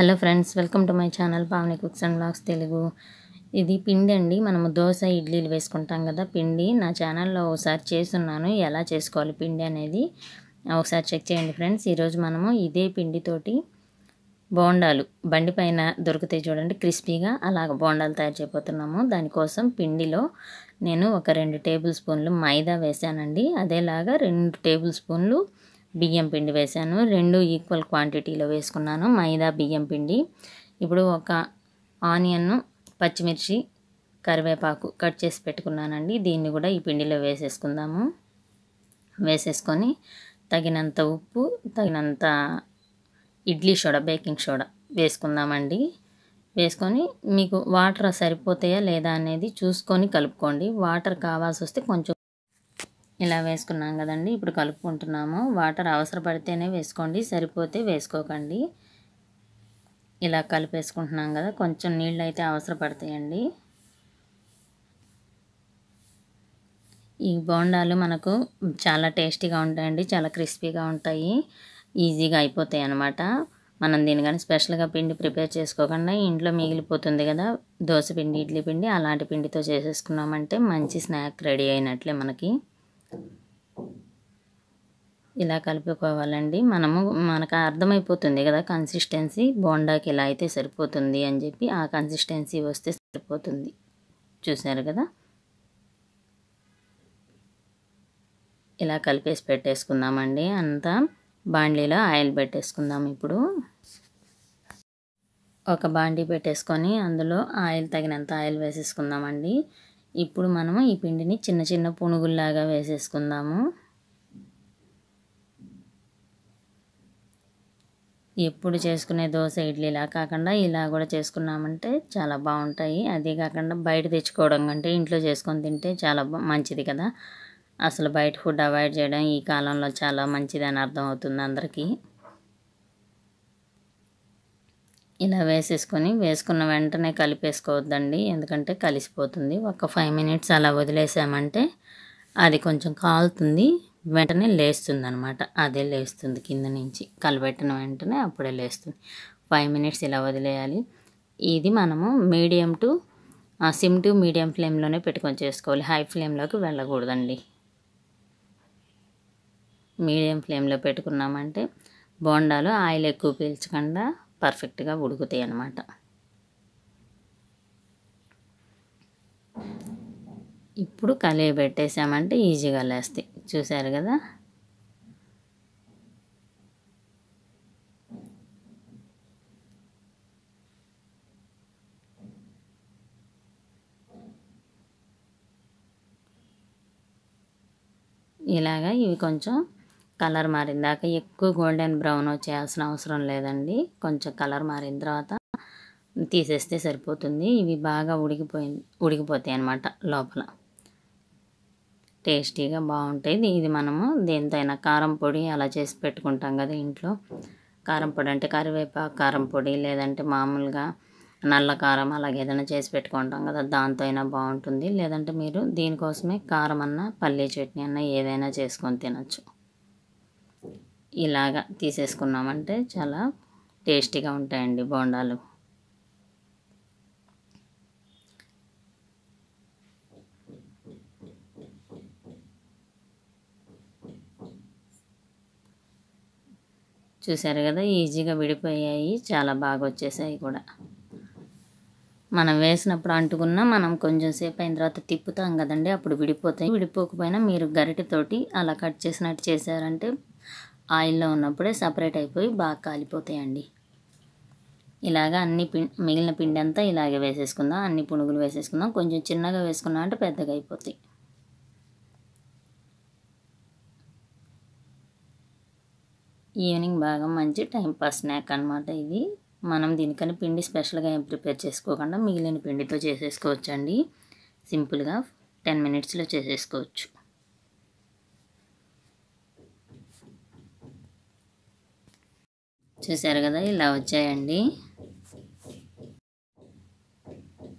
hello friends welcome to my channel Pavani cooks and blogs Telugu ఇది పిండి అండి మనము దోశ ఇడ్లీలు వేసుకుంటాం కదా పిండి నా ఛానల్లో ఒకసారి చేస్తున్నాను ఎలా చేసుకోవాలి పిండి అనేది ఒకసారి చెక్ చేయండి ఫ్రెండ్స్ ఈరోజు మనము ఇదే పిండితోటి బోండాలు బండి పైన దొరుకుతాయి చూడండి క్రిస్పీగా అలాగ బోండాలు తయారు చేయబోతున్నాము దానికోసం పిండిలో నేను ఒక రెండు టేబుల్ స్పూన్లు మైదా వేశానండి అదేలాగా రెండు టేబుల్ స్పూన్లు బియ్యం పిండి వేశాను రెండు ఈక్వల్ క్వాంటిటీలో వేసుకున్నాను మైదా బియ్యం పిండి ఇప్పుడు ఒక ఆనియన్ను పచ్చిమిర్చి కరివేపాకు కట్ చేసి పెట్టుకున్నానండి దీన్ని కూడా ఈ పిండిలో వేసేసుకుందాము వేసేసుకొని తగినంత ఉప్పు తగినంత ఇడ్లీ సోడా బేకింగ్ సోడా వేసుకుందామండి వేసుకొని మీకు వాటర్ సరిపోతాయా లేదా అనేది చూసుకొని కలుపుకోండి వాటర్ కావాల్సి వస్తే కొంచెం ఇలా వేసుకున్నాం కదండి ఇప్పుడు కలుపుకుంటున్నాము వాటర్ అవసరపడితేనే వేసుకోండి సరిపోతే వేసుకోకండి ఇలా కలిపేసుకుంటున్నాం కదా కొంచెం నీళ్ళు అయితే అవసరపడతాయండి ఈ బోండాలు మనకు చాలా టేస్టీగా ఉంటాయండి చాలా క్రిస్పీగా ఉంటాయి ఈజీగా అయిపోతాయి అన్నమాట మనం దీని కానీ స్పెషల్గా పిండి ప్రిపేర్ చేసుకోకుండా ఇంట్లో మిగిలిపోతుంది కదా దోశ పిండి ఇడ్లీ పిండి అలాంటి పిండితో చేసేసుకున్నామంటే మంచి స్నాక్ రెడీ అయినట్లే మనకి ఇలా కలుపుకోవాలండి మనము మనకు అర్థమైపోతుంది కదా కన్సిస్టెన్సీ బోండాకి ఇలా అయితే సరిపోతుంది అని చెప్పి ఆ కన్సిస్టెన్సీ వస్తే సరిపోతుంది చూసారు కదా ఇలా కలిపేసి పెట్టేసుకుందామండి అంతా బాండీలో ఆయిల్ పెట్టేసుకుందాం ఇప్పుడు ఒక బాండీ పెట్టేసుకొని అందులో ఆయిల్ తగినంత ఆయిల్ వేసేసుకుందామండి ఇప్పుడు మనము ఈ పిండిని చిన్న చిన్న పునుగుల్లాగా వేసేసుకుందాము ఎప్పుడు చేసుకునే దోశ ఇడ్లీలా కాకుండా ఇలా కూడా చేసుకున్నామంటే చాలా బాగుంటాయి అదే కాకుండా బయట తెచ్చుకోవడం కంటే ఇంట్లో చేసుకొని తింటే చాలా మంచిది కదా అసలు బయట ఫుడ్ అవాయిడ్ చేయడం ఈ కాలంలో చాలా మంచిదని అర్థం అవుతుంది అందరికీ ఇలా వేసేసుకొని వేసుకున్న వెంటనే కలిపేసుకోవద్దండి ఎందుకంటే కలిసిపోతుంది ఒక ఫైవ్ మినిట్స్ అలా వదిలేసామంటే అది కొంచెం కాలుతుంది వెంటనే లేస్తుంది అనమాట అదే లేస్తుంది కింద నుంచి కలిపెట్టిన వెంటనే అప్పుడే లేస్తుంది ఫైవ్ మినిట్స్ ఇలా వదిలేయాలి ఇది మనము medium to sim to medium ఫ్లేమ్లోనే పెట్టుకొని చేసుకోవాలి హై ఫ్లేమ్లోకి వెళ్ళకూడదండి మీడియం ఫ్లేమ్లో పెట్టుకున్నామంటే బోండాలు ఆయిల్ ఎక్కువ పీల్చకుండా పర్ఫెక్ట్గా ఉడుకుతాయి అన్నమాట ఇప్పుడు కలిగి పెట్టేసామంటే ఈజీగా లేస్తాయి చూశారు కదా ఇలాగా ఇవి కొంచెం కలర్ మారిందాక ఎక్కువ గోల్డెన్ బ్రౌన్ చేయాల్సిన అవసరం లేదండి కొంచెం కలర్ మారిన తర్వాత తీసేస్తే సరిపోతుంది ఇవి బాగా ఉడికిపోయి ఉడికిపోతాయి అన్నమాట లోపల టేస్టీగా బాగుంటుంది ఇది మనము దేనితోనైనా కారం పొడి అలా చేసి పెట్టుకుంటాం కదా ఇంట్లో కారం పొడి అంటే కరివేపాకు కారం పొడి లేదంటే మామూలుగా నల్ల కారం అలాగే ఏదైనా చేసి పెట్టుకుంటాం కదా దాంతో అయినా బాగుంటుంది లేదంటే మీరు దీనికోసమే కారం అన్న పల్లీ చట్నీ అన్న ఏదైనా చేసుకొని తినచ్చు ఇలాగ తీసేసుకున్నామంటే చాలా టేస్టీగా ఉంటాయండి బోండాలు చూసారు కదా ఈజీగా విడిపోయాయి చాలా బాగా వచ్చేసాయి కూడా మనం వేసినప్పుడు అంటుకున్నా మనం కొంచెం సేపు అయిన తర్వాత తిప్పుతాం కదండి అప్పుడు విడిపోతాయి విడిపోకపోయినా మీరు గరిటెతోటి అలా కట్ చేసినట్టు చేశారంటే ఆయిల్లో ఉన్నప్పుడే సపరేట్ అయిపోయి బాగా కాలిపోతాయండి ఇలాగ అన్ని పిం మిగిలిన పిండి అంతా ఇలాగే వేసేసుకుందాం అన్ని పునుగులు వేసేసుకుందాం కొంచెం చిన్నగా వేసుకున్నా అంటే పెద్దగా అయిపోతాయి ఈవినింగ్ బాగా మంచి టైం పాస్ స్నాక్ అనమాట ఇది మనం దీనికన్నా పిండి స్పెషల్గా ఏం ప్రిపేర్ చేసుకోకుండా మిగిలిన పిండితో చేసేసుకోవచ్చండి సింపుల్గా టెన్ మినిట్స్లో చేసేసుకోవచ్చు చూసారు కదా ఇలా వచ్చాయండి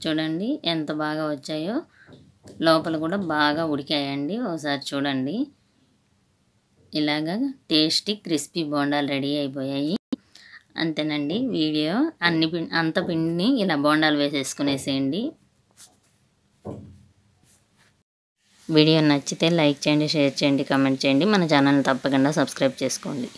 చూడండి ఎంత బాగా వచ్చాయో లోపల కూడా బాగా ఉడికాయండి ఒకసారి చూడండి ఇలాగా టేస్టీ క్రిస్పీ బోండాలు రెడీ అయిపోయాయి అంతేనండి వీడియో అన్ని పిండి అంత పిండిని ఇలా బోండాలు వేసేసుకునేసేయండి వీడియో నచ్చితే లైక్ చేయండి షేర్ చేయండి కమెంట్ చేయండి మన ఛానల్ తప్పకుండా సబ్స్క్రైబ్ చేసుకోండి